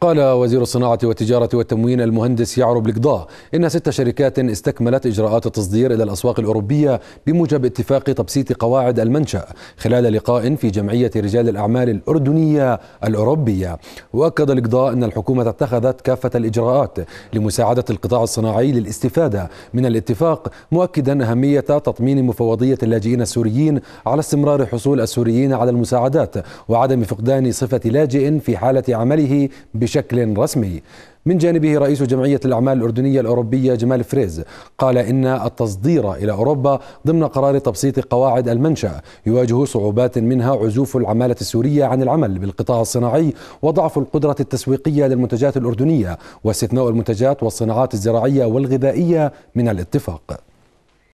قال وزير الصناعة والتجارة والتموين المهندس يعرب القضاء إن ست شركات استكملت إجراءات التصدير إلى الأسواق الأوروبية بموجب اتفاق تبسيط قواعد المنشأ خلال لقاء في جمعية رجال الأعمال الأردنية الأوروبية وأكد القضاء أن الحكومة اتخذت كافة الإجراءات لمساعدة القطاع الصناعي للاستفادة من الاتفاق مؤكدا أهمية تطمين مفوضية اللاجئين السوريين على استمرار حصول السوريين على المساعدات وعدم فقدان صفة لاجئ في حالة عمله بشكل رسمي من جانبه رئيس جمعية الأعمال الأردنية الأوروبية جمال فريز قال إن التصدير إلى أوروبا ضمن قرار تبسيط قواعد المنشأ يواجه صعوبات منها عزوف العمالة السورية عن العمل بالقطاع الصناعي وضعف القدرة التسويقية للمنتجات الأردنية واستثناء المنتجات والصناعات الزراعية والغذائية من الاتفاق